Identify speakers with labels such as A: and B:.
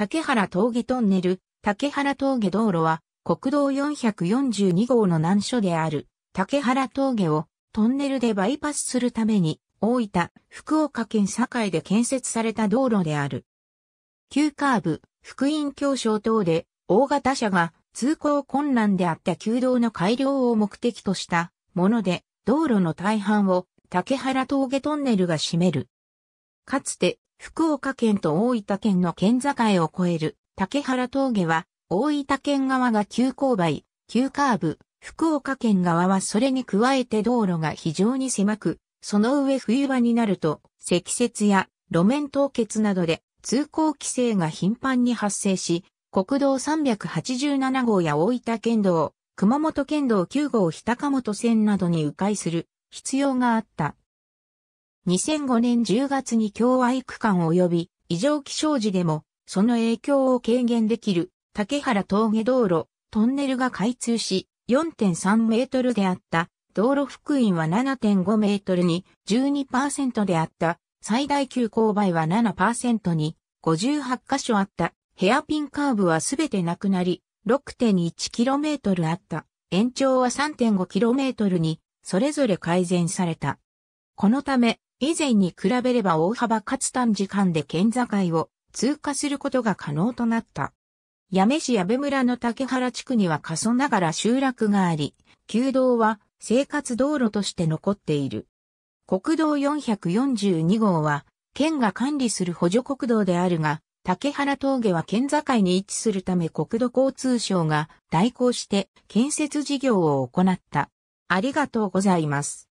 A: 竹原峠トンネル、竹原峠道路は、国道442号の難所である、竹原峠をトンネルでバイパスするために、大分、福岡県堺で建設された道路である。急カーブ、福音教書等で、大型車が通行困難であった旧道の改良を目的としたもので、道路の大半を竹原峠トンネルが占める。かつて、福岡県と大分県の県境を越える竹原峠は、大分県側が急勾配、急カーブ、福岡県側はそれに加えて道路が非常に狭く、その上冬場になると、積雪や路面凍結などで通行規制が頻繁に発生し、国道387号や大分県道、熊本県道9号日高本線などに迂回する必要があった。2005年10月に共愛区間及び異常気象時でもその影響を軽減できる竹原峠道路トンネルが開通し4.3メートルであった道路幅員は7.5メートルに12%であった最大急勾配は7%に58箇所あったヘアピンカーブはすべてなくなり 6.1km あった延長は 3.5km にそれぞれ改善された。このため以前に比べれば大幅かつ短時間で県境を通過することが可能となった。八女市八部村の竹原地区には過疎ながら集落があり、旧道は生活道路として残っている。国道442号は、県が管理する補助国道であるが、竹原峠は県境に位置するため国土交通省が代行して建設事業を行った。ありがとうございます。